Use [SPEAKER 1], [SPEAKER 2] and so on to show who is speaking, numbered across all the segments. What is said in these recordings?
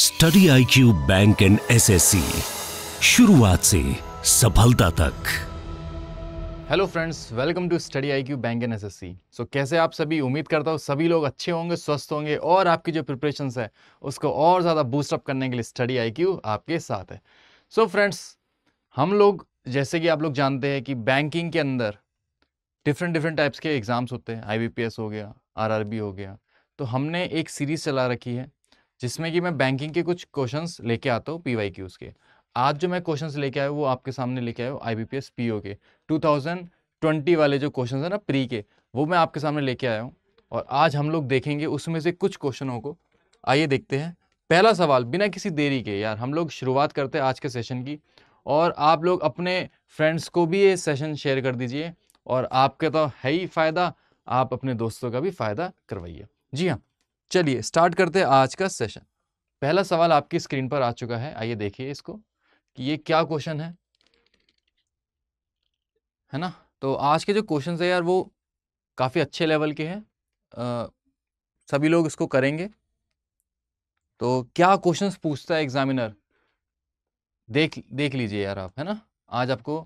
[SPEAKER 1] Study I Q bank and SSC शुरुआत से सफलता तक hello friends welcome to study I Q bank and SSC so कैसे आप सभी उम्मीद करता हूँ सभी लोग अच्छे होंगे स्वस्थ होंगे और आपकी जो प्रिपरेशन है उसको और ज़्यादा बूस्टअप करने के लिए स्टडी आई क्यू आपके साथ है सो so फ्रेंड्स हम लोग जैसे कि आप लोग जानते हैं कि बैंकिंग के अंदर डिफरेंट डिफरेंट टाइप्स के एग्ज़ाम्स होते हैं आई हो गया आर हो गया तो हमने एक सीरीज़ चला रखी है जिसमें कि मैं बैंकिंग के कुछ क्वेश्चन लेके आता हूँ पी वाई क्यूज़ के आज जो मैं क्वेश्चन लेके आया वो आपके सामने लेके आया हूँ I B P S P O के टू थाउजेंड ट्वेंटी वाले जो क्वेश्चन है ना प्री के वो मैं आपके सामने लेके आया हूँ और आज हम लोग देखेंगे उसमें से कुछ क्वेश्चनों को आइए देखते हैं पहला सवाल बिना किसी देरी के यार हम लोग शुरुआत करते हैं आज के सेशन की और आप लोग अपने फ्रेंड्स को भी ये सेशन शेयर कर दीजिए और आपके तो है ही फ़ायदा आप अपने दोस्तों का भी फ़ायदा करवाइए जी हाँ चलिए स्टार्ट करते हैं आज का सेशन पहला सवाल आपकी स्क्रीन पर आ चुका है आइए देखिए इसको कि ये क्या क्वेश्चन है है ना तो आज के जो क्वेश्चन है यार वो काफ़ी अच्छे लेवल के हैं सभी लोग इसको करेंगे तो क्या क्वेश्चंस पूछता है एग्जामिनर देख देख लीजिए यार आप है ना आज आपको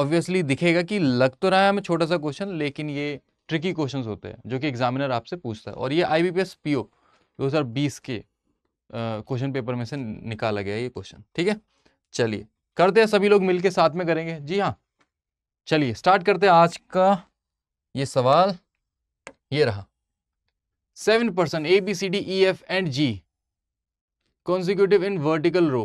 [SPEAKER 1] ऑब्वियसली दिखेगा कि लग तो रहा है हमें छोटा सा क्वेश्चन लेकिन ये ट्रिकी क्वेश्चंस होते हैं जो कि एग्जामिनर आपसे पूछता है और ये I B P S P O दो हज़ार बीस के क्वेश्चन पेपर में से निकाला गया ये क्वेश्चन ठीक है चलिए करते हैं सभी लोग मिलके साथ में करेंगे जी हाँ चलिए स्टार्ट करते हैं आज का ये सवाल ये रहा seven persons A B C D E F and G consecutive in vertical row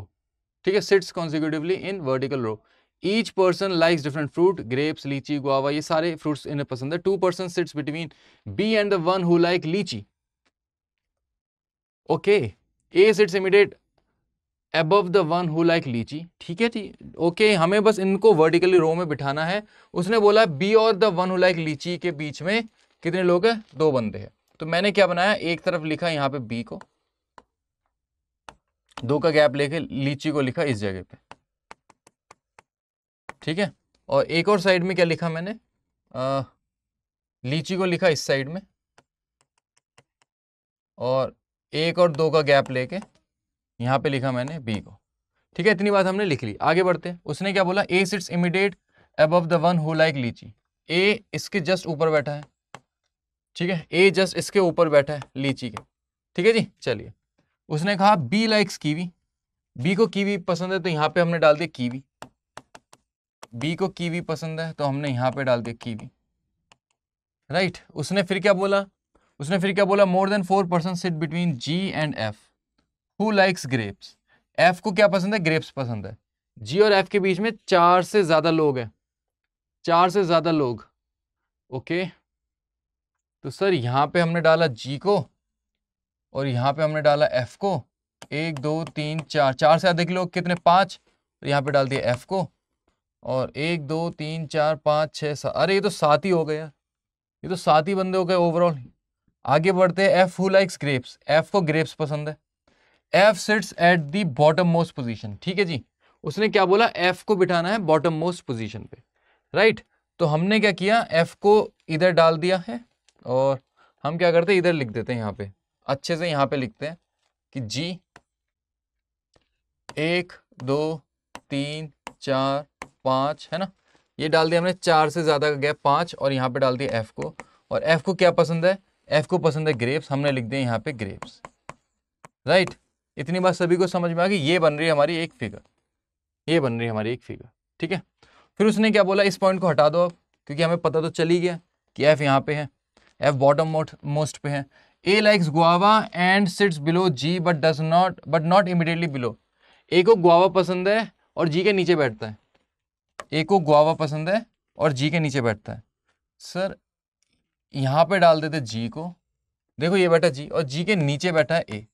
[SPEAKER 1] ठीक है sits consecutively in vertical row each person likes different fruit grapes litchi guava ये सारे फ्रूट्स इन्हें पसंद है two person sits between B and the one who like litchi okay A sits immediate above the one who like litchi ठीक है जी okay okay, हमें बस इनको वर्टिकली रो में बिठाना है उसने बोला बी और द वन हु लाइक लीची के बीच में कितने लोग हैं दो बंदे हैं तो मैंने क्या बनाया एक तरफ लिखा यहाँ पे बी को दो का गैप लेके लीची को लिखा इस जगह पे ठीक है और एक और साइड में क्या लिखा मैंने आ, लीची को लिखा इस साइड में और एक और दो का गैप लेके यहाँ पे लिखा मैंने बी को ठीक है इतनी बात हमने लिख ली आगे बढ़ते हैं उसने क्या बोला A sits immediate above the one who like litchi A इसके जस्ट ऊपर बैठा है ठीक है ए जस्ट इसके ऊपर बैठा है लीची के ठीक है जी चलिए उसने कहा बी लाइक्स कीवी बी को कीवी पसंद है तो यहाँ पे हमने डाल दिया कीवी बी को कीवी पसंद है तो हमने यहाँ पे डाल दिया कीवी राइट right. उसने फिर क्या बोला उसने फिर क्या बोला more than four persons sit between G and F who likes grapes F को क्या पसंद है ग्रेप्स पसंद है जी और एफ के बीच में चार से ज़्यादा लोग हैं चार से ज़्यादा लोग ओके okay. तो सर यहाँ पे हमने डाला जी को और यहाँ पे हमने डाला एफ को एक दो तीन चार चार से अधिक लोग कितने पाँच तो यहाँ पे डाल दिया एफ को और एक दो तीन चार पाँच छः सात अरे ये तो सात ही हो गए यार ये तो सात ही बंदे हो गए ओवरऑल आगे बढ़ते हैं F who likes grapes F को ग्रेप्स पसंद है F sits at the bottom most position ठीक है जी उसने क्या बोला एफ को बिठाना है बॉटम मोस्ट पोजीशन पे राइट तो हमने क्या किया एफ को इधर डाल दिया है और हम क्या करते हैं इधर लिख देते हैं यहाँ पे अच्छे से यहाँ पे लिखते हैं कि जी एक दो तीन चार पाँच है ना ये डाल दिया हमने चार से ज़्यादा का गैप पाँच और यहाँ पे डाल दिया एफ़ को और एफ़ को क्या पसंद है एफ़ को पसंद है ग्रेप्स हमने लिख दिया यहाँ पे ग्रेप्स राइट इतनी बात सभी को समझ में आ गई ये बन रही है हमारी एक फिगर ये बन रही है हमारी एक फिगर ठीक है फिर उसने क्या बोला इस पॉइंट को हटा दो अब क्योंकि हमें पता तो चल ही गया कि एफ़ यहाँ पे है एफ़ बॉटम मोस्ट पे है A likes guava and sits below G but does not but not immediately below A को गुआवा पसंद है और जी के नीचे बैठता है ए को गुआवा पसंद है और जी के नीचे बैठता है सर यहाँ पे डाल देते जी को देखो ये बैठा जी और जी के नीचे बैठा है ए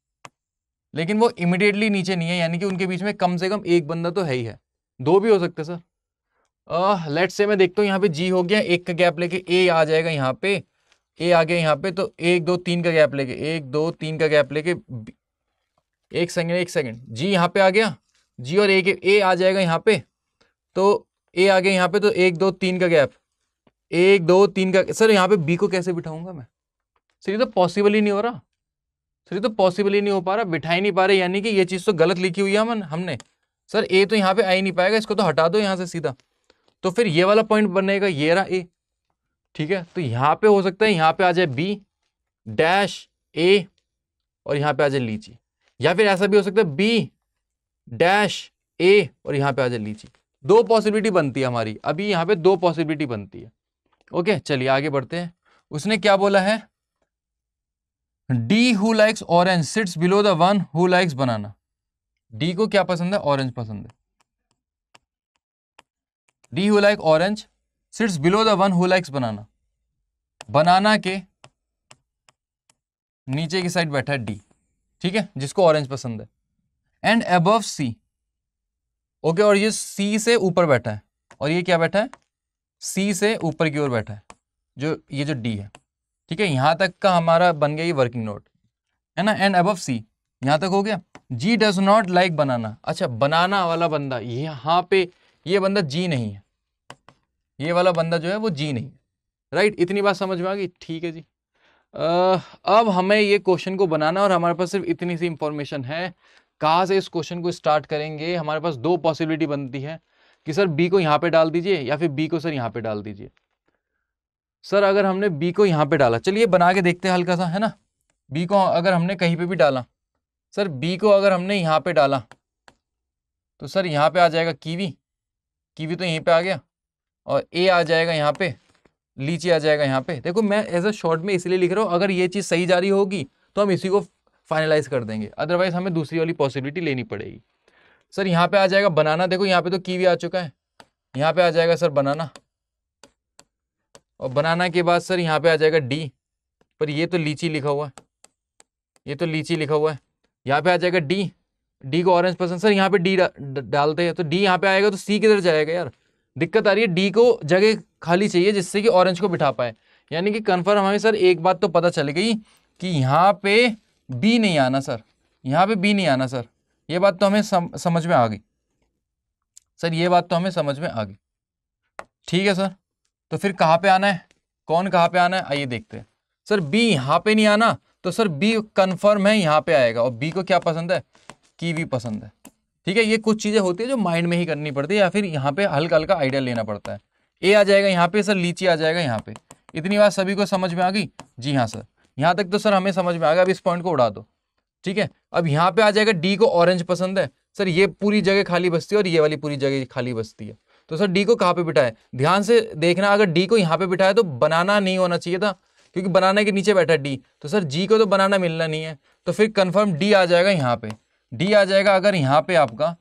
[SPEAKER 1] लेकिन वो इमिडिएटली नीचे नहीं है यानी कि उनके बीच में कम से कम एक बंदा तो है ही है दो भी हो सकते सर लेट्स से मैं देखता हूँ यहाँ पे जी हो गया एक का गैप लेके ए आ जाएगा यहाँ पे ए आ गया यहाँ पे तो एक दो तीन का गैप लेके एक दो तीन का गैप लेके एक सेकेंड एक सेकेंड जी यहाँ पे आ गया जी और ए के ए आ जाएगा यहाँ पे तो ए आ गया यहाँ पे तो एक दो तीन का गैप एक दो तीन का सर यहाँ पे बी को कैसे बिठाऊंगा मैं सर ये तो पॉसिबल ही नहीं हो रहा सर ये तो पॉसिबल ही नहीं हो पा रहा बिठा ही नहीं पा रहे यानी कि ये चीज़ तो गलत लिखी हुई है मन हमने सर ए तो यहाँ पे आ ही नहीं पाएगा इसको तो हटा दो यहाँ से सीधा तो फिर ये वाला पॉइंट बनेगा ये रहा ए ठीक है तो यहाँ पे हो सकता है यहाँ पे आ जाए बी डैश ए और यहाँ पे आ जाए लीची या फिर ऐसा भी हो सकता है बी डैश ए और यहाँ पे आ जाए लीची दो पॉसिबिलिटी बनती है हमारी अभी यहाँ पे दो पॉसिबिलिटी बनती है ओके चलिए आगे बढ़ते हैं उसने क्या बोला है D who likes orange sits below the one who likes banana D को क्या पसंद है ऑरेंज पसंद है D who like orange sits below the one who likes banana banana के नीचे की साइड बैठा है डी ठीक है जिसको ऑरेंज पसंद है एंड अबव सी ओके और ये सी से ऊपर बैठा है और ये क्या बैठा है सी से ऊपर की ओर बैठा है जो ये जो डी है ठीक है यहाँ तक का हमारा बन गया ये वर्किंग नोट है ना एंड अबव सी यहाँ तक हो गया G does not like banana अच्छा बनाना वाला बंदा यहाँ पे ये बंदा जी नहीं है ये वाला बंदा जो है वो जी नहीं है राइट right? इतनी बात समझ में आ गई ठीक है जी आ, अब हमें ये क्वेश्चन को बनाना और हमारे पास सिर्फ इतनी सी इंफॉर्मेशन है कहाँ से इस क्वेश्चन को स्टार्ट करेंगे हमारे पास दो पॉसिबिलिटी बनती है कि सर बी को यहाँ पे डाल दीजिए या फिर बी को सर यहाँ पे डाल दीजिए सर अगर हमने बी को यहाँ पे डाला चलिए बना के देखते हैं हल्का सा है ना बी को अगर हमने कहीं पे भी डाला सर बी को अगर हमने यहाँ पे डाला तो सर यहाँ पे आ जाएगा कीवी कीवी तो यहीं पे आ गया और ए आ जाएगा यहाँ पे लीची आ जाएगा यहाँ पे देखो मैं एज अ शॉर्ट में इसलिए लिख रहा हूँ अगर ये चीज़ सही जा रही होगी तो हम इसी को फाइनलाइज कर देंगे अदरवाइज हमें दूसरी वाली पॉसिबिलिटी लेनी पड़ेगी सर यहाँ पे आ जाएगा बनाना देखो यहाँ पे तो कीवी आ चुका है यहाँ पे आ जाएगा सर बनाना और बनाना के बाद सर यहाँ पे आ जाएगा डी पर ये तो लीची लिखा हुआ है ये तो लीची लिखा हुआ है यहाँ पे आ जाएगा डी डी को ऑरेंज पसंद सर यहाँ पे डी डालते हैं तो डी यहाँ पे आएगा तो सी किधर जाएगा यार दिक्कत आ रही है डी को जगह खाली चाहिए जिससे कि ऑरेंज को बिठा पाए यानी कि कन्फर्म हमें सर एक बात तो पता चल गई कि यहाँ पे बी नहीं आना सर यहाँ पे बी नहीं आना सर ये बात तो हमें सम, समझ में आ गई सर ये बात तो हमें समझ में आ गई ठीक है सर तो फिर कहाँ पे आना है कौन कहाँ पे आना है आइए देखते हैं सर बी यहाँ पे नहीं आना तो सर बी कन्फर्म है यहाँ पे आएगा और बी को क्या पसंद है की भी पसंद है ठीक है ये कुछ चीज़ें होती है जो माइंड में ही करनी पड़ती है या फिर यहाँ पे हल्का हल्का आइडिया लेना पड़ता है ए आ जाएगा यहाँ पे सर लीची आ जाएगा यहाँ पे इतनी बात सभी को समझ में आ गई जी हाँ सर यहाँ तक तो सर हमें समझ में आ गया अब इस पॉइंट को उड़ा दो ठीक है अब यहाँ पे आ जाएगा डी को ऑरेंज पसंद है सर ये पूरी जगह खाली बस्ती है और ये वाली पूरी जगह खाली बस्ती है तो सर डी को कहाँ पे बिठाए ध्यान से देखना अगर डी को यहाँ पे बिठाए तो बनाना नहीं होना चाहिए था क्योंकि बनाने के नीचे बैठा डी तो सर जी को तो बनाना मिलना नहीं है तो फिर कन्फर्म डी आ जाएगा यहाँ पे डी आ जाएगा अगर यहाँ पे आपका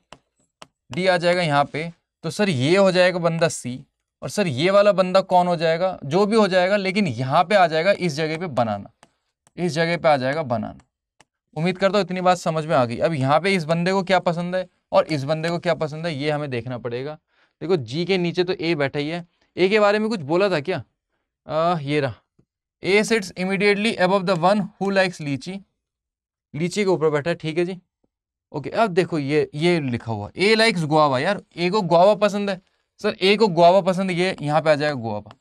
[SPEAKER 1] डी आ जाएगा यहाँ पे तो सर ये हो जाएगा बंदा सी और सर ये वाला बंदा कौन हो जाएगा जो भी हो जाएगा लेकिन यहाँ पे आ जाएगा इस जगह पे बनाना इस जगह पे आ जाएगा बनाना उम्मीद करता हूँ इतनी बात समझ में आ गई अब यहाँ पे इस बंदे को क्या पसंद है और इस बंदे को क्या पसंद है ये हमें देखना पड़ेगा देखो जी के नीचे तो ए बैठा ही है ए के बारे में कुछ बोला था क्या आ, ये रहा A sits immediately above the one who likes litchi litchi के ऊपर बैठा है ठीक है जी ओके अब देखो ये ये लिखा हुआ ए लाइक्स गुआवा यार ए को गुआवा पसंद है सर ए को गुआवा पसंद ये यहाँ पे आ जाएगा गुआवा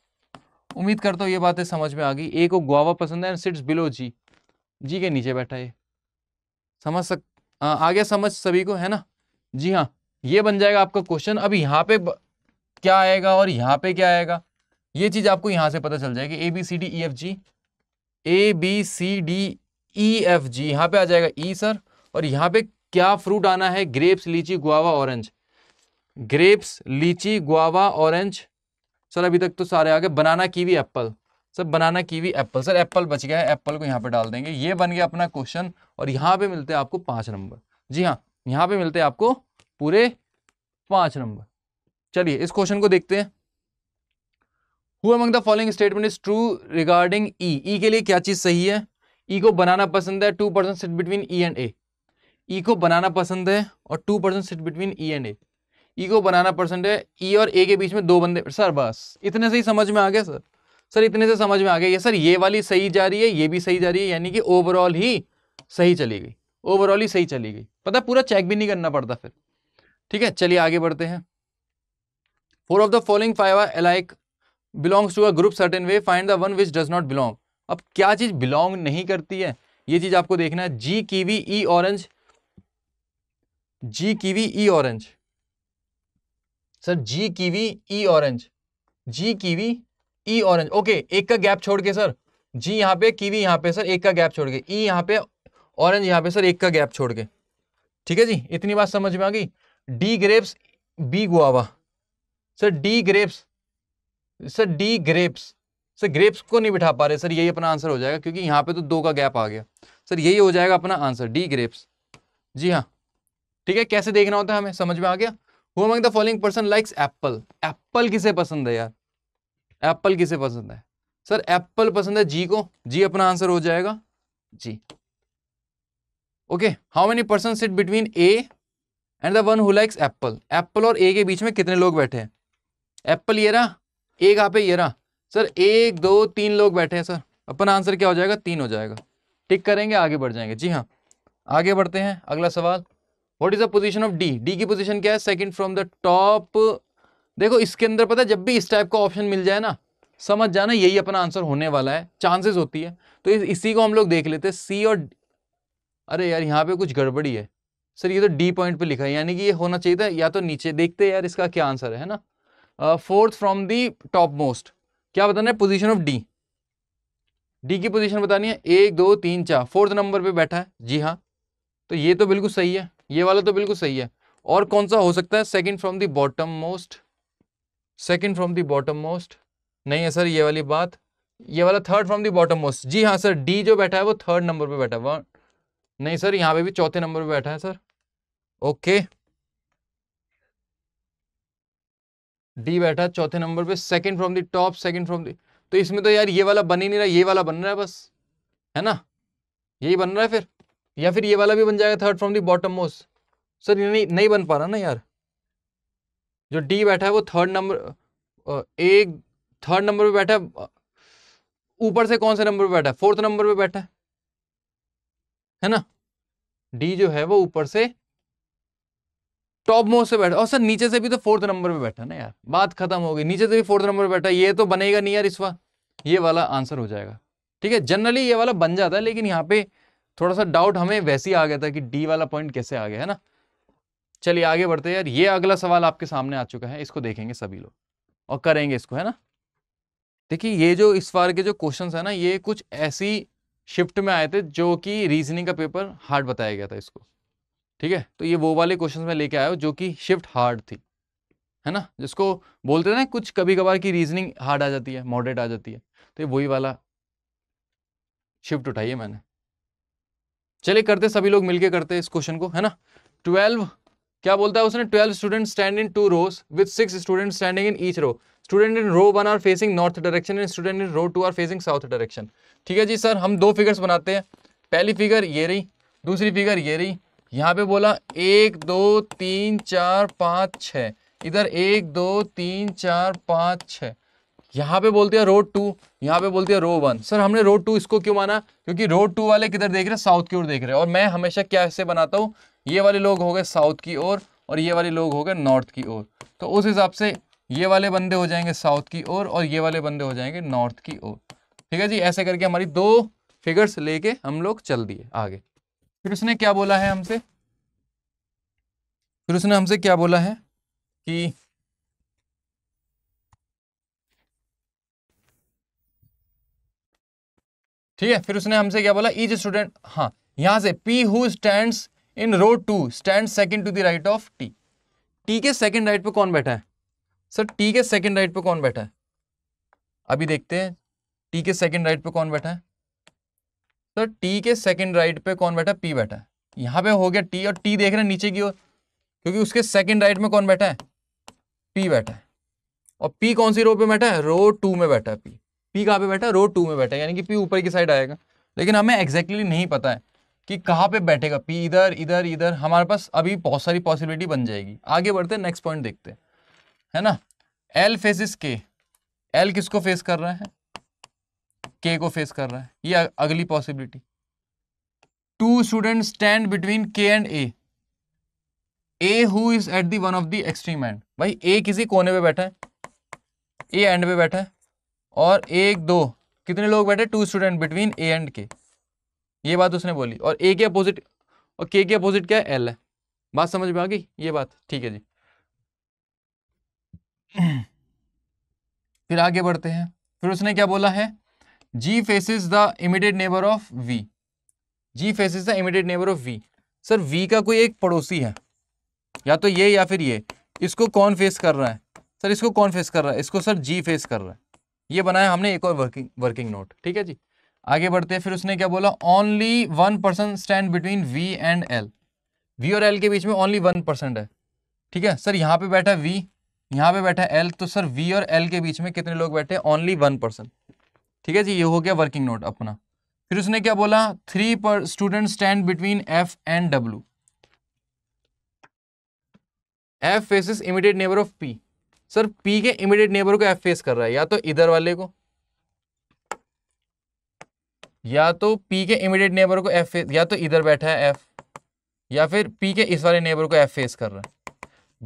[SPEAKER 1] उम्मीद करता हूँ ये बातें समझ में आ गई ए को गुआवा पसंद है and sits below G G के नीचे बैठा है समझ सक आ, आ गया समझ सभी को है ना जी हाँ ये बन जाएगा आपका क्वेश्चन अब यहाँ पे ब... क्या आएगा और यहाँ पे क्या आएगा ये चीज़ आपको यहाँ से पता चल जाएगी A B C D E F G A B C D E F G यहाँ पे आ जाएगा ई e, सर और यहाँ पे क्या फ्रूट आना है grapes litchi guava orange grapes litchi guava orange sir अभी तक तो सारे आ गए banana kiwi apple sir banana kiwi apple sir apple बच गया है एप्पल को यहाँ पे डाल देंगे ये बन गया अपना क्वेश्चन और यहाँ पे मिलते हैं आपको पांच नंबर जी हाँ यहाँ पे मिलते हैं आपको पूरे पांच नंबर चलिए इस क्वेश्चन को देखते हैं who among the following statement is true regarding E E के लिए क्या चीज़ सही है ई e को बनाना पसंद है two persons sit between E and A E को बनाना पसंद है और two persons sit between E and A E को बनाना परसेंट है ई और ए के बीच में दो बंदे सर बस इतने से ही समझ में आ गया सर सर इतने से समझ में आ गया सर ये वाली सही जा रही है ये भी सही जा रही है यानी कि ओवरऑल ही सही चली गई ओवरऑल ही सही चली गई पता पूरा चेक भी नहीं करना पड़ता फिर ठीक है चलिए आगे बढ़ते हैं four of the following five are alike belongs to a group certain way find the one which does not belong अब क्या चीज़ बिलोंग नहीं करती है ये चीज़ आपको देखना है G kiwi E orange G kiwi E orange sir G kiwi E orange G kiwi E orange okay एक का गैप छोड़ के सर जी यहाँ पे कीवी यहाँ पे सर एक का गैप छोड़ के ई e यहाँ पे ऑरेंज यहाँ पे सर एक का गैप छोड़ के ठीक है जी इतनी बात समझ में आ गई D grapes B guava sir D grapes sir D grapes sir grapes को नहीं बिठा पा रहे सर यही अपना आंसर हो जाएगा क्योंकि यहाँ पे तो दो का गैप आ गया सर यही हो जाएगा अपना आंसर डी ग्रेप्स जी हाँ ठीक है कैसे देखना होता है हमें समझ में आ गया who among the following person likes apple apple किसे पसंद है यार एप्पल किसे पसंद है सर एप्पल पसंद है जी को जी अपना आंसर हो जाएगा जी okay how many person sit between A and the one who likes apple apple और ए के बीच में कितने लोग बैठे हैं एप्पल ये रहा ए कहाँ पे ये रहा सर एक दो तीन लोग बैठे हैं सर अपना आंसर क्या हो जाएगा तीन हो जाएगा टिक करेंगे आगे बढ़ जाएंगे जी हाँ आगे बढ़ते हैं अगला सवाल what is the position of D D की पोजिशन क्या है सेकेंड फ्रॉम द टॉप देखो इसके अंदर पता है जब भी इस टाइप का ऑप्शन मिल जाए ना समझ जाना यही अपना आंसर होने वाला है चांसेस होती है तो इस, इसी को हम लोग देख लेते हैं सी और अरे यार यहाँ पे कुछ गड़बड़ी है सर ये तो डी पॉइंट पे लिखा है यानी कि ये होना चाहिए था या तो नीचे देखते हैं यार इसका क्या आंसर है ना fourth from the top most क्या बताना है पोजिशन ऑफ डी डी की पोजिशन बतानी है एक दो तीन चार फोर्थ नंबर पर बैठा है जी हाँ तो ये तो बिल्कुल सही है ये वाला तो बिल्कुल सही है और कौन सा हो सकता है second from the bottom most second from the bottom most नहीं है सर ये वाली बात ये वाला third from the bottom most जी हाँ सर डी जो बैठा है वो थर्ड नंबर पे बैठा है वन नहीं सर यहाँ पे भी चौथे नंबर पे बैठा है सर ओके डी बैठा है चौथे नंबर पे second from the top second from the तो इसमें तो यार ये वाला बन ही नहीं रहा ये वाला बन रहा है बस है ना यही बन रहा है फिर या फिर ये वाला भी बन जाएगा third from the bottom most sir ये नहीं नहीं बन पा रहा ना यार जो डी बैठा है वो थर्ड नंबर एक थर्ड नंबर पे बैठा है ऊपर से कौन से नंबर पे बैठा है फोर्थ नंबर पे बैठा है है ना डी जो है वो ऊपर से टॉप मोस्ट से बैठा और सर नीचे से भी तो फोर्थ नंबर पे बैठा ना यार बात खत्म होगी नीचे से भी फोर्थ नंबर पे बैठा ये तो बनेगा नहीं यार इस बार ये वाला आंसर हो जाएगा ठीक है जनरली ये वाला बन जाता है लेकिन यहाँ पे थोड़ा सा डाउट हमें वैसे ही आ गया था कि डी वाला पॉइंट कैसे आ गया है ना चलिए आगे बढ़ते हैं यार ये अगला सवाल आपके सामने आ चुका है इसको देखेंगे सभी लोग और करेंगे इसको है ना देखिए ये जो इस बार के जो क्वेश्चन है ना ये कुछ ऐसी शिफ्ट में आए थे जो कि रीजनिंग का पेपर हार्ड बताया गया था इसको ठीक है तो ये वो वाले क्वेश्चन में लेके आया हो जो कि शिफ्ट हार्ड थी है ना जिसको बोलते ना कुछ कभी कभार की रीजनिंग हार्ड आ जाती है मॉडरेट आ जाती है तो ये वही वाला शिफ्ट उठाई है मैंने चले करते सभी लोग मिलके करते इस क्वेश्चन को है ना ट्वेल्व क्या बोलता है उसने twelve student stand in two rows with six student standing in each row student in row one are facing north direction and student in row two are facing south direction ठीक है जी sir हम दो figures बनाते हैं पहली figure ये रही दूसरी फिगर ये रही यहाँ पे बोला एक दो तीन चार पाँच छः इधर एक दो तीन चार पाँच छः यहाँ पे बोलते हैं रोड टू यहाँ पे बोलते हैं रो वन सर हमने रोड टू इसको क्यों माना क्योंकि रोड टू वाले किधर देख रहे हैं साउथ की ओर देख रहे हैं और मैं हमेशा क्या ऐसे बनाता हूँ ये वाले लोग हो गए साउथ की ओर और, और ये वाले लोग हो गए नॉर्थ की ओर तो उस हिसाब से ये वाले बंदे हो जाएंगे साउथ की ओर और, और ये वाले बंदे हो जाएंगे नॉर्थ की ओर ठीक है जी ऐसे करके हमारी दो फिगर्स लेके हम लोग चल दिए आगे फिर उसने क्या बोला है हमसे फिर उसने हमसे क्या बोला है कि ठीक है फिर उसने हमसे क्या बोला इज स्टूडेंट हाँ यहां से P who stand in row two stand second to the right of T T के सेकेंड राइट पे कौन बैठा है सर टी के सेकेंड राइट पे कौन बैठा है अभी देखते हैं टी के सेकेंड राइट पे कौन बैठा है सर टी के सेकेंड राइट पे कौन बैठा है पी बैठा है यहां पे हो गया टी और टी देख रहे हैं नीचे की ओर क्योंकि उसके सेकेंड राइट में कौन बैठा है पी बैठा है और पी कौन सी रो पे बैठा है रो टू में बैठा है पी पी कहाँ पे बैठा है रो टू में बैठा है यानी कि पी ऊपर की साइड आएगा लेकिन हमें एक्जैक्टली exactly नहीं पता है कि कहाँ पे बैठेगा पी इधर इधर इधर हमारे पास अभी बहुत सारी पॉसिबिलिटी बन जाएगी आगे बढ़ते हैं नेक्स्ट पॉइंट देखते हैं है ना एल फेसिस के एल किसको फेस कर रहा है के को फेस कर रहा है ये अगली possibility two student stand between K and A A who is at the of the extreme end भाई ए किसी कोने पे बैठा है ए एंड पे बैठा है और एक दो कितने लोग बैठे two student between A and K ये बात उसने बोली और ए के अपोजिट और के के अपोजिट क्या है एल है बात समझ में आ गई ये बात ठीक है जी फिर आगे बढ़ते हैं फिर उसने क्या बोला है G faces the immediate neighbour of V G faces the immediate neighbour of V sir V का कोई एक पड़ोसी है या तो ये या फिर ये इसको कौन फेस कर रहा है सर इसको कौन फेस कर रहा है इसको सर जी फेस कर रहा है ये बनाया हमने एक और वर्किंग वर्किंग नोट ठीक है जी आगे बढ़ते हैं फिर उसने क्या बोला only one person stand between V and L V और एल के बीच में ओनली वन परसेंट है ठीक है सर यहाँ पे बैठा वी यहाँ पे बैठा एल तो सर वी और एल के बीच में कितने लोग बैठे ओनली वन परसेंट ठीक है जी ये हो गया वर्किंग नोट अपना फिर उसने क्या बोला three per student stand between F and W F faces immediate neighbour of P sir P के इमीडिएट नेबर को एफ फेस कर रहा है या तो इधर वाले को या तो पी के इमीडिएट नेबर को एफ फेस या तो इधर बैठा है एफ या फिर पी के इस वाले नेबर को एफ फेस कर रहा है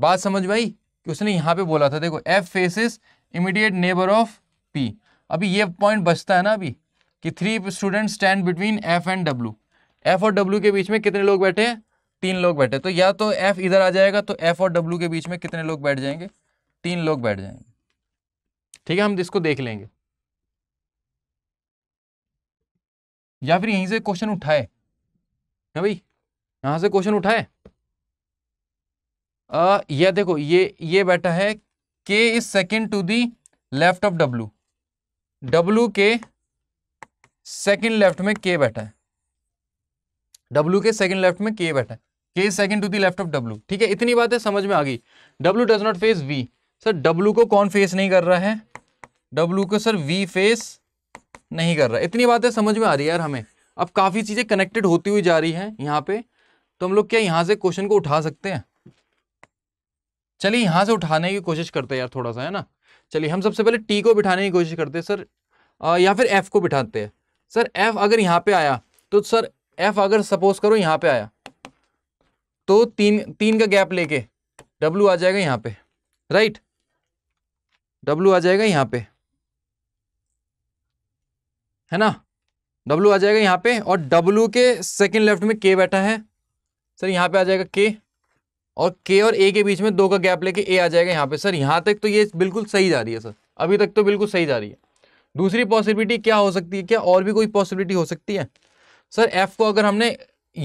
[SPEAKER 1] बात समझ भाई कि उसने यहां पे बोला था देखो F faces immediate neighbour of P अभी ये पॉइंट बचता है ना अभी कि three student stand between F and W F और डब्ल्यू के बीच में कितने लोग बैठे हैं तीन लोग बैठे तो या तो एफ इधर आ जाएगा तो एफ और डब्ल्यू के बीच में कितने लोग बैठ जाएंगे तीन लोग बैठ जाएंगे ठीक है हम इसको देख लेंगे या फिर यहीं से क्वेश्चन उठाए है भाई यहां से क्वेश्चन उठाए यह देखो ये ये बैठा है K is second to the left of W W के सेकेंड लेफ्ट में के बैठा है डब्लू के सेकेंड लेफ्ट में के बैठा है K is second to the left of W ठीक है इतनी बातें समझ में आ गई W does not face V sir W को कौन फेस नहीं कर रहा है डब्लू को सर वी फेस नहीं कर रहा है इतनी बातें समझ में आ रही है यार हमें अब काफ़ी चीज़ें कनेक्टेड होती हुई जा रही हैं यहाँ पे तो हम लोग क्या यहाँ से क्वेश्चन को उठा सकते हैं चलिए यहाँ से उठाने की कोशिश करते हैं यार थोड़ा सा है ना चलिए हम सबसे पहले टी को बिठाने की कोशिश करते हैं सर आ, या फिर एफ को बिठाते हैं सर एफ अगर यहाँ पे आया तो सर एफ अगर सपोज करो यहाँ पे आया तो तीन तीन का गैप लेके डब्लू आ जाएगा यहाँ पे राइट डब्लू आ जाएगा यहाँ पे है ना डब्लू आ जाएगा यहाँ पे और डब्लू के सेकंड लेफ्ट में के बैठा है सर यहाँ पे आ जाएगा के और के और ए के बीच में दो का गैप लेके ए आ जाएगा यहाँ पे सर यहाँ तक तो ये बिल्कुल सही जा रही है सर अभी तक तो बिल्कुल सही जा रही है दूसरी पॉसिबिलिटी क्या हो सकती है क्या और भी कोई पॉसिबिलिटी हो सकती है सर एफ़ को अगर हमने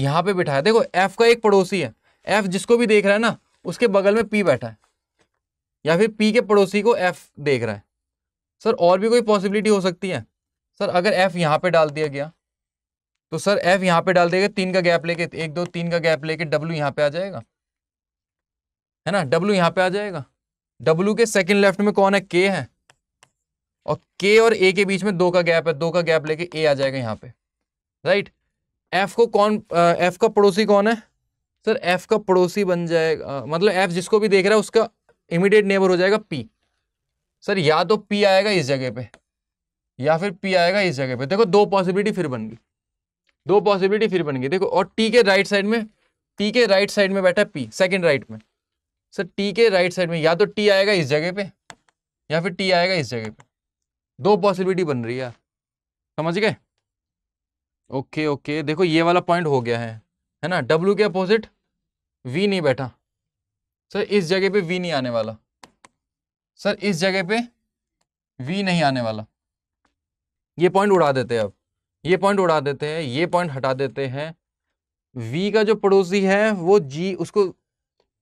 [SPEAKER 1] यहाँ पे बिठाया देखो एफ़ का एक पड़ोसी है एफ़ जिसको भी देख रहा है ना उसके बगल में पी बैठा है या फिर पी के पड़ोसी को एफ देख रहा है सर और भी कोई पॉसिबिलिटी हो सकती है सर अगर एफ यहाँ पे डाल दिया गया तो सर एफ यहाँ पे डाल देगा तीन का गैप लेके एक दो तीन का गैप लेके डब्ल्यू यहाँ पे आ जाएगा है ना डब्ल्यू यहाँ पे आ जाएगा डब्ल्यू के सेकंड लेफ्ट में कौन है के है और के और ए के बीच में दो का गैप है दो का गैप लेके ए आ जाएगा यहाँ पे राइट एफ को कौन एफ का पड़ोसी कौन है सर एफ का पड़ोसी बन जाएगा मतलब एफ जिसको भी देख रहा है उसका इमीडिएट नेबर हो जाएगा पी सर या तो पी आएगा इस जगह पे या फिर पी आएगा इस जगह पे देखो दो पॉसिबिलिटी फिर बन गई दो पॉसिबिलिटी फिर बन गई देखो और टी के राइट साइड में टी के राइट साइड में बैठा पी सेकेंड राइट में सर टी के राइट साइड में या तो टी आएगा इस जगह पे या फिर टी आएगा इस जगह पे दो पॉसिबिलिटी बन रही है समझ गए ओके ओके देखो ये वाला पॉइंट हो गया है है ना डब्ल्यू के अपोजिट वी नहीं बैठा सर इस जगह पे वी नहीं आने वाला सर इस जगह पे वी नहीं आने वाला ये पॉइंट उड़ा देते हैं अब ये पॉइंट उड़ा देते हैं ये पॉइंट हटा देते हैं वी का जो पड़ोसी है वो जी उसको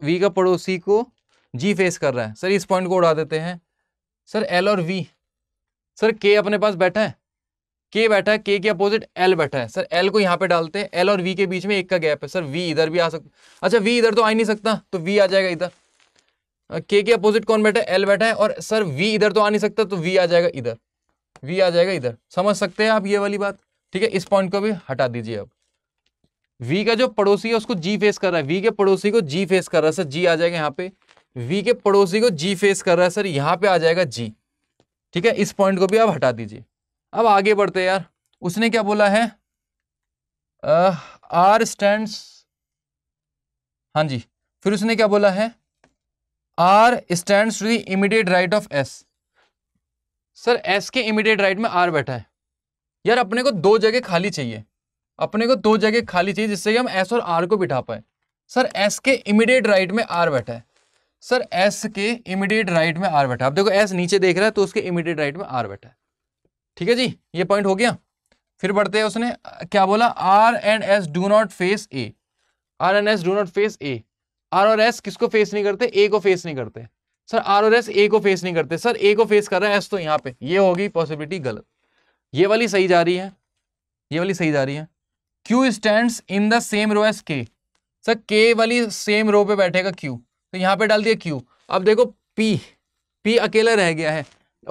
[SPEAKER 1] वी का पड़ोसी को जी फेस कर रहा है सर इस पॉइंट को उड़ा देते हैं सर एल और वी सर के अपने पास बैठा है के बैठा है के के अपोजिट एल बैठा है सर एल को यहाँ पे डालते हैं एल और वी के बीच में एक का गैप है सर वी इधर भी आ सकता अच्छा वी इधर तो आ ही नहीं सकता तो वी आ जाएगा इधर के के अपोजिट कौन बैठा है एल बैठा है और सर वी इधर तो आ नहीं सकता तो वी आ जाएगा इधर वी आ जाएगा इधर समझ सकते हैं आप ये वाली बात ठीक है इस पॉइंट को भी हटा दीजिए आप वी का जो पड़ोसी है उसको जी फेस कर रहा है वी के पड़ोसी को जी फेस कर रहा है सर जी आ जाएगा यहाँ पे वी के पड़ोसी को जी फेस कर रहा है सर यहाँ पे आ जाएगा जी ठीक है इस पॉइंट को भी आप हटा दीजिए अब आगे बढ़ते यार उसने क्या बोला है आर स्टैंड हाँ जी फिर उसने क्या बोला है R stand to the immediate right of S sir S के इमीडिएट राइट में आर बैठा है यार अपने को दो जगह खाली चाहिए अपने को दो जगह खाली चाहिए जिससे कि हम एस और आर को बिठा पाए सर एस के इमीडिएट राइट में आर बैठा है सर एस के इमीडिएट राइट में आर बैठा है अब देखो एस नीचे देख रहा है तो उसके इमीडिएट राइट में आर बैठा है ठीक है जी ये पॉइंट हो गया फिर बढ़ते हैं उसने क्या बोला R and S do not face A R and S do not face A R और एस किसको फेस नहीं करते ए को फेस नहीं करते सर आर और एस ए को फेस नहीं करते सर ए को फेस कर रहा है एस तो यहाँ पे ये होगी पॉसिबिलिटी गलत ये वाली सही जा रही है ये वाली सही जा रही है Q stand in the same row S K sir K वाली सेम रो पे बैठेगा क्यू तो यहाँ पे डाल दिया क्यू अब देखो पी पी अकेला रह गया है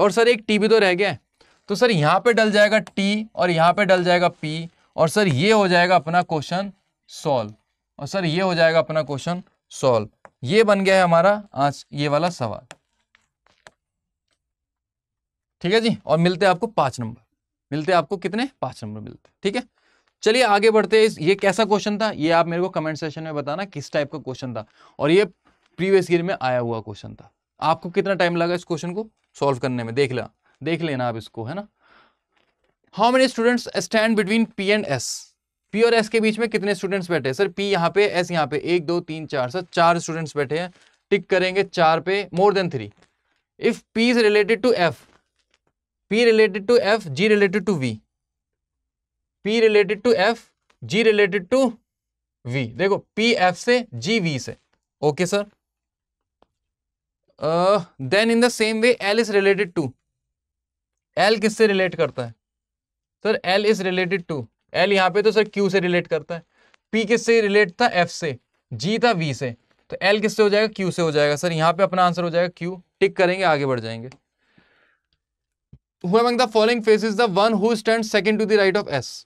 [SPEAKER 1] और सर एक टी भी तो रह गया है तो सर यहाँ पे डल जाएगा टी और यहाँ पे डल जाएगा पी और सर ये हो जाएगा अपना क्वेश्चन सॉल्व और सर ये हो जाएगा अपना क्वेश्चन सॉल्व ये बन गया है हमारा आज ये वाला सवाल ठीक है जी और मिलते हैं आपको पांच नंबर मिलते हैं आपको कितने पांच नंबर मिलते ठीक है चलिए आगे बढ़ते हैं ये कैसा क्वेश्चन था ये आप मेरे को कमेंट सेशन में बताना किस टाइप का क्वेश्चन था और ये प्रीवियस ईयर में आया हुआ क्वेश्चन था आपको कितना टाइम लगा इस क्वेश्चन को सॉल्व करने में देख लिया देख लेना आप इसको है ना how many students stand between P and S P और एस के बीच में कितने स्टूडेंट्स बैठे हैं सर पी यहाँ पे एस यहाँ पे एक दो तीन चार सर चार स्टूडेंट्स बैठे हैं टिक करेंगे चार पे more than three if P is related to F P related to F G related to V P related to F G related to V देखो पी एफ से जी वी से okay sir then in the same way L is related to L किससे relate करता है sir L is related to L यहाँ पे तो sir Q से रिलेट करता है पी किससे रिलेट था एफ से जी था वी से तो एल किससे हो जाएगा क्यू से हो जाएगा सर यहाँ पे अपना आंसर हो जाएगा क्यू टिक करेंगे आगे बढ़ जाएंगे following face is the one who stand second to the right of S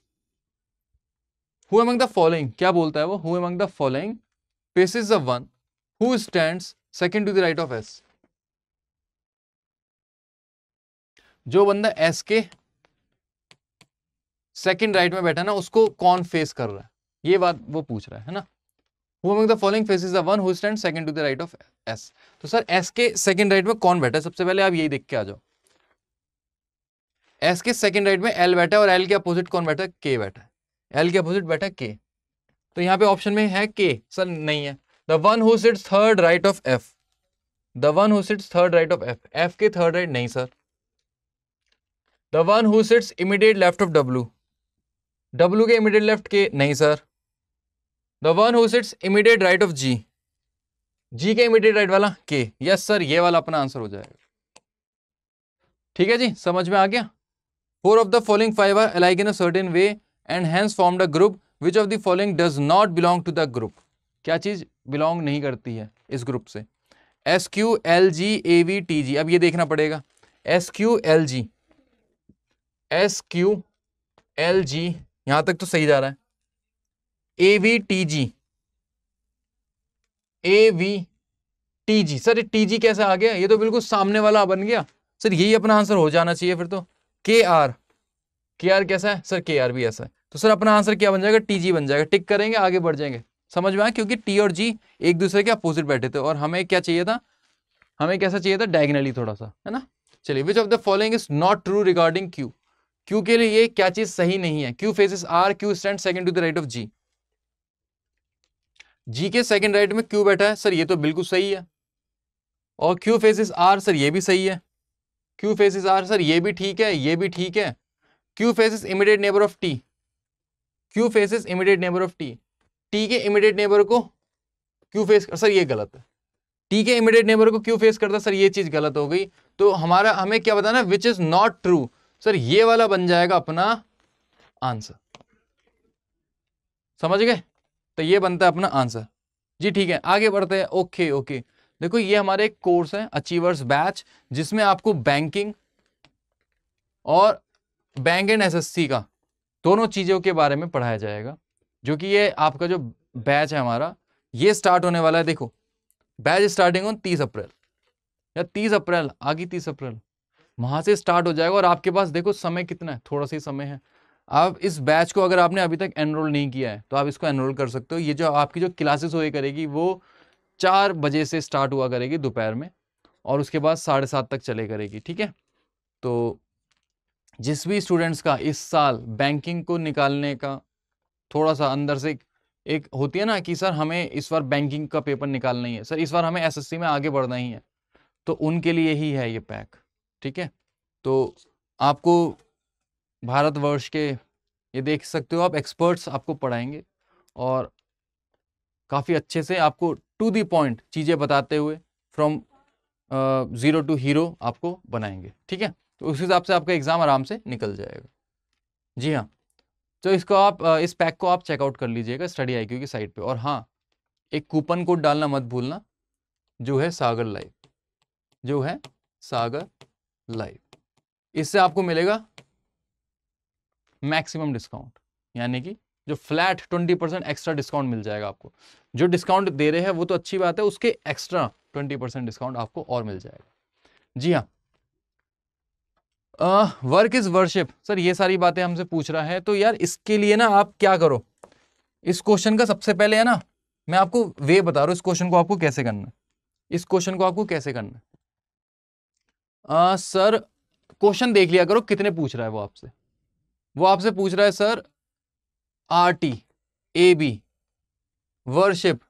[SPEAKER 1] following क्या बोलता है वो who face is the one who stand second to the right of S जो बंदा एस के सेकेंड राइट में बैठा ना उसको कौन फेस कर रहा है ये बात वो पूछ रहा है ना वो among the following face is one stand second to the right of S तो सर एस के सेकंड राइट में कौन बैठा है सबसे पहले आप यही देख के आ जाओ एस के सेकंड राइट में एल बैठा है और एल के अपोजिट कौन बैठा है के बैठा है एल के अपोजिट बैठा के तो यहाँ पे ऑप्शन में है के सर नहीं है the one who sits third right of F the one who sits third right of F F के थर्ड राइट नहीं sir the one who sits immediate left of W W के immediate left के नहीं sir the one who sits immediate right of G G के immediate right वाला के yes sir ये वाला अपना आंसर हो जाएगा ठीक है जी समझ में आ गया four of the following five are alike in a certain way and hence form the group which of the following does not belong to the group क्या चीज़ बिलोंग नहीं करती है इस ग्रुप से S Q L G A V T G अब ये देखना पड़ेगा S Q L G S Q L G यहां तक तो सही जा रहा है A V T ji A V T G sir T G कैसे आ गया ये तो बिल्कुल सामने वाला बन गया सर यही अपना आंसर हो जाना चाहिए फिर तो के आर के आर कैसा है सर के आर भी ऐसा है तो सर अपना आंसर क्या बन जाएगा टी जी बन जाएगा टिक करेंगे आगे बढ़ जाएंगे समझ में आए क्योंकि टी और जी एक दूसरे के अपोजिट बैठे थे और हमें क्या चाहिए था हमें कैसा चाहिए था डायगनली थोड़ा सा है ना चलिए which of the following is not true regarding Q Q के लिए ये क्या चीज सही नहीं है Q faces are Q stand second to the right of G G के सेकंड राइट में क्यू बैठा है सर ये तो बिल्कुल सही है और क्यू फेसेस आर सर ये भी सही है क्यू फेसेस आर सर ये भी ठीक है ये भी ठीक है Q faces immediate neighbour of T Q faces immediate neighbour of T T के इमीडिएट नेबर को क्यू फेस सर ये गलत है टी के इमीडिएट नेबर को क्यू फेस करता सर ये चीज गलत हो गई तो हमारा हमें क्या बताना which is not true sir ये वाला बन जाएगा अपना आंसर समझ गए तो ये बनता है अपना आंसर जी ठीक है आगे बढ़ते हैं ओके ओके देखो ये हमारे एक कोर्स है अचीवर्स बैच जिसमें आपको बैंकिंग और बैंक एंड एसएससी का दोनों चीज़ों के बारे में पढ़ाया जाएगा जो कि ये आपका जो बैच है हमारा ये स्टार्ट होने वाला है देखो बैच स्टार्टिंग ऑन तीस अप्रैल या तीस अप्रैल आगे तीस अप्रैल वहां से स्टार्ट हो जाएगा और आपके पास देखो समय कितना है थोड़ा सा समय है आप इस बैच को अगर आपने अभी तक एनरोल नहीं किया है तो आप इसको एनरोल कर सकते हो ये जो आपकी जो क्लासेस हुई करेगी वो चार बजे से स्टार्ट हुआ करेगी दोपहर में और उसके बाद साढ़े सात तक चले करेगी ठीक है तो जिस भी स्टूडेंट्स का इस साल बैंकिंग को निकालने का थोड़ा सा अंदर से एक होती है ना कि सर हमें इस बार बैंकिंग का पेपर निकालना ही है सर इस बार हमें एसएससी में आगे बढ़ना ही है तो उनके लिए ही है ये पैक ठीक है तो आपको भारतवर्ष के ये देख सकते हो आप एक्सपर्ट्स आपको पढ़ाएंगे और काफ़ी अच्छे से आपको टू दी पॉइंट चीज़ें बताते हुए फ्रॉम ज़ीरो टू हीरो आपको बनाएंगे ठीक है तो उस हिसाब से आपका एग्ज़ाम आराम से निकल जाएगा जी हाँ तो इसको आप इस पैक को आप चेकआउट कर लीजिएगा स्टडी आई की साइट पे और हाँ एक कूपन कोड डालना मत भूलना जो है सागर लाइव जो है सागर लाइव इससे आपको मिलेगा मैक्सिमम डिस्काउंट यानी कि जो flat twenty percent extra discount मिल जाएगा आपको जो डिस्काउंट दे रहे हैं वो तो अच्छी बात है उसके एक्स्ट्रा ट्वेंटी परसेंट डिस्काउंट आपको और मिल जाएगा जी हाँ वर्क इज वर्शिप सर ये सारी बातें हमसे पूछ रहा है तो यार इसके लिए ना आप क्या करो इस क्वेश्चन का सबसे पहले है ना मैं आपको वे बता रहा हूँ इस क्वेश्चन को आपको कैसे करना है इस क्वेश्चन को आपको कैसे करना है आ, सर क्वेश्चन देख लिया करो कितने पूछ रहा है वो आपसे वो आपसे पूछ रहा है sir R T A B worship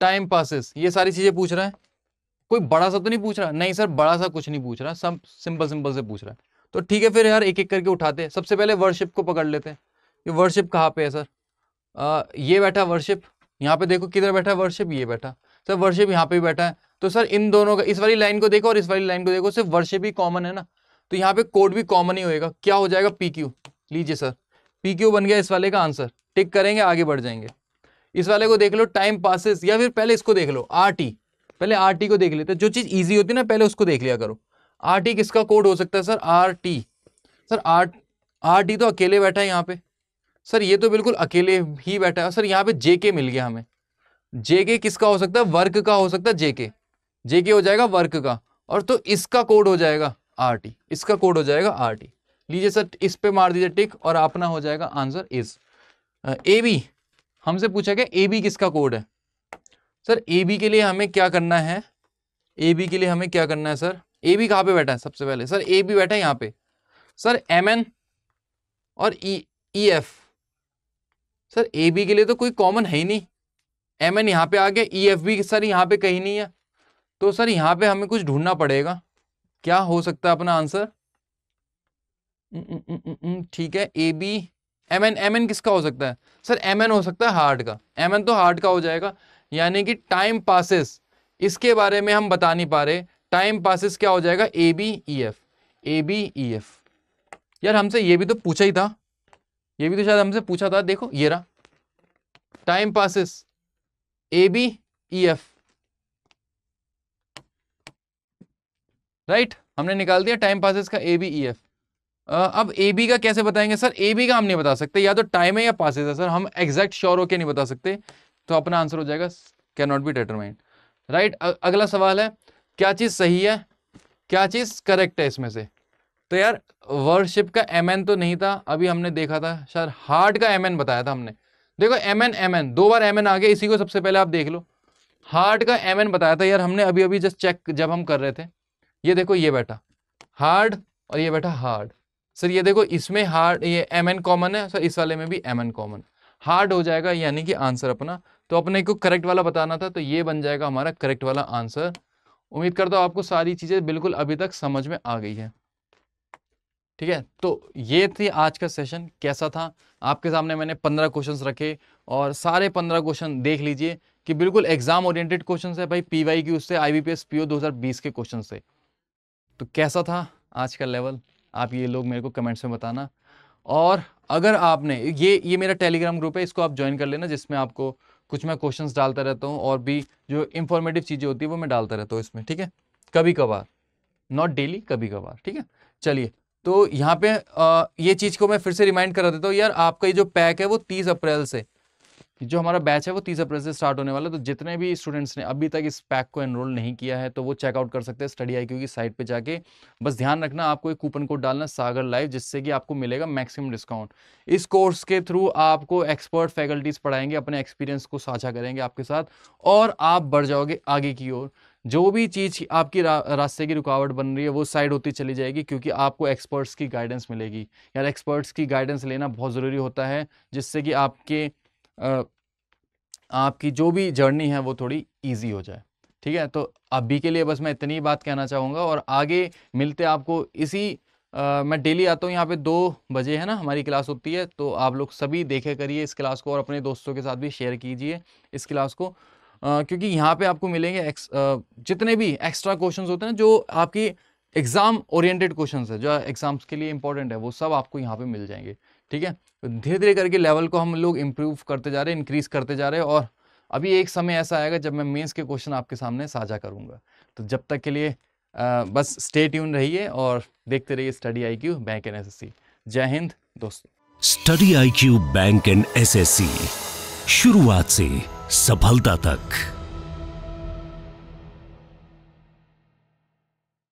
[SPEAKER 1] time passes ये सारी चीज़ें पूछ रहा है कोई बड़ा सा तो नहीं पूछ रहा नहीं सर बड़ा सा कुछ नहीं पूछ रहा सब सिंपल सिंपल से पूछ रहा है तो ठीक है फिर यार एक एक करके उठाते हैं सबसे पहले वर्शिप को पकड़ लेते हैं ये वर्शिप कहाँ पे है सर आ, ये बैठा वर्शिप यहाँ पे देखो किधर बैठा वर्शिप ये बैठा सर वर्शिप यहाँ पे बैठा है तो सर इन दोनों का इस वाली लाइन को देखो और इस वाली लाइन को देखो सिर्फ वर्शिप ही कॉमन है ना तो यहाँ पे कोड भी कॉमन ही होएगा क्या हो जाएगा पी क्यू लीजिए सर पी क्यू बन गया इस वाले का आंसर टिक करेंगे आगे बढ़ जाएंगे इस वाले को देख लो टाइम पासिस या फिर पहले इसको देख लो आर टी पहले आर टी को देख लेते जो चीज़ ईजी होती है ना पहले उसको देख लिया करो आर टी किसका कोड हो सकता है sir R T sir R R T तो अकेले बैठा है यहाँ पे सर ये तो बिल्कुल अकेले ही बैठा है सर यहाँ पे जे के मिल गया हमें जेके किसका हो सकता है वर्क का हो सकता है जेके जेके हो जाएगा वर्क का और तो इसका कोड हो जाएगा आर टी इसका कोड हो जाएगा आर टी लीजिए सर इस पे मार दीजिए टिक और अपना हो जाएगा आंसर इज ए बी हमसे पूछा गया ए बी किसका कोड है सर ए बी के लिए हमें क्या करना है ए बी के लिए हमें क्या करना है सर ए बी कहाँ पे बैठा है सबसे पहले सर ए बी बैठा है यहाँ पे सर एम एन और E E F sir A B के लिए तो कोई कॉमन है ही नहीं एम एन यहाँ पे आ गया ई एफ बी सर यहाँ पे कहीं नहीं है तो सर यहाँ पे हमें कुछ ढूंढना पड़ेगा क्या हो सकता है अपना आंसर ठीक है A B M N M N किसका हो सकता है सर एम एन हो सकता है हार्ट का एम एन तो हार्ट का हो जाएगा यानी कि टाइम पासिस इसके बारे में हम बता नहीं पा रहे टाइम पासिस क्या हो जाएगा A B E F A B E F यार हमसे ये भी तो पूछा ही था ये भी तो शायद हमसे पूछा था देखो ये रहा time passes A B E F right हमने निकाल दिया टाइम पासिस का ए बी ई एफ अब ए बी का कैसे बताएंगे सर ए बी का हम नहीं बता सकते या तो टाइम है या पासिस है सर हम एग्जैक्ट श्योर होके नहीं बता सकते तो अपना आंसर हो जाएगा can not be determined right अगला सवाल है क्या चीज़ सही है क्या चीज़ करेक्ट है इसमें से तो यार वर्डशिप का एम एन तो नहीं था अभी हमने देखा था सर हार्ट का एम एन बताया था हमने देखो एम एन एम एन दो बार एम एन आ गया इसी को सबसे पहले आप देख लो हार्ट का एम एन बताया था यार हमने अभी अभी जस्ट चेक जब हम कर रहे थे ये देखो ये बैठा हार्ड और ये बैठा हार्ड सर ये देखो इसमें हार्ड ये एम एन कॉमन है सर इस वाले में भी एम एन कॉमन हार्ड हो जाएगा यानी कि आंसर अपना तो अपने को करेक्ट वाला बताना था तो ये बन जाएगा हमारा करेक्ट वाला आंसर उम्मीद करता हूँ आपको सारी चीज़ें बिल्कुल अभी तक समझ में आ गई है ठीक है तो ये थी आज का सेशन कैसा था आपके सामने मैंने पंद्रह क्वेश्चंस रखे और सारे पंद्रह क्वेश्चन देख लीजिए कि बिल्कुल एग्जाम ओरिएंटेड क्वेश्चन है भाई पी वाई क्यू से I B P S P O दो हज़ार बीस के क्वेश्चन से तो कैसा था आज का लेवल आप ये लोग मेरे को कमेंट्स में बताना और अगर आपने ये ये मेरा टेलीग्राम ग्रुप है इसको आप ज्वाइन कर लेना जिसमें आपको कुछ मैं क्वेश्चंस डालता रहता हूँ और भी जो इन्फॉर्मेटिव चीज़ें होती है वो मैं डालता रहता हूँ इसमें ठीक है कभी कभार नॉट डेली कभी कभार ठीक है चलिए तो यहाँ पे आ, ये चीज़ को मैं फिर से रिमाइंड करा देता हूँ यार आपका ये जो पैक है वो तीस अप्रैल से जो हमारा बैच है वो तीस अप्रैल से स्टार्ट होने वाला है तो जितने भी स्टूडेंट्स ने अभी तक इस पैक को एनरोल नहीं किया है तो वो चेकआउट कर सकते हैं स्टडी आई की साइट पे जाके बस ध्यान रखना आपको एक कूपन कोड डालना सागर लाइव जिससे कि आपको मिलेगा मैक्सिमम डिस्काउंट इस कोर्स के थ्रू आपको एक्सपर्ट फैकल्टीज पढ़ाएंगे अपने एक्सपीरियंस को साझा करेंगे आपके साथ और आप बढ़ जाओगे आगे की ओर जो भी चीज़ आपकी रा, रास्ते की रुकावट बन रही है वो साइड होती चली जाएगी क्योंकि आपको एक्सपर्ट्स की गाइडेंस मिलेगी यार एक्सपर्ट्स की गाइडेंस लेना बहुत ज़रूरी होता है जिससे कि आपके आपकी जो भी जर्नी है वो थोड़ी ईजी हो जाए ठीक है तो अभी के लिए बस मैं इतनी बात कहना चाहूँगा और आगे मिलते आपको इसी आ, मैं डेली आता हूँ यहाँ पे दो बजे है ना हमारी क्लास होती है तो आप लोग सभी देखे करिए इस क्लास को और अपने दोस्तों के साथ भी शेयर कीजिए इस क्लास को क्योंकि यहाँ पे आपको मिलेंगे एक्स, जितने भी एक्स्ट्रा क्वेश्चंस होते हैं जो आपकी एग्जाम ओरिएंटेड क्वेश्चंस है जो एग्जाम्स के लिए इंपॉर्टेंट है वो सब आपको यहाँ पे मिल जाएंगे ठीक है तो धीरे धीरे करके लेवल को हम लोग इम्प्रूव करते जा रहे हैं इंक्रीज करते जा रहे हैं और अभी एक समय ऐसा आएगा जब मैं मेन्स के क्वेश्चन आपके सामने साझा करूँगा तो जब तक के लिए आ, बस स्टे ट्यून रहिए और देखते रहिए study I Q bank N S S C जय हिंद दोस्तों study I Q bank N S S C शुरुआत से सफलता तक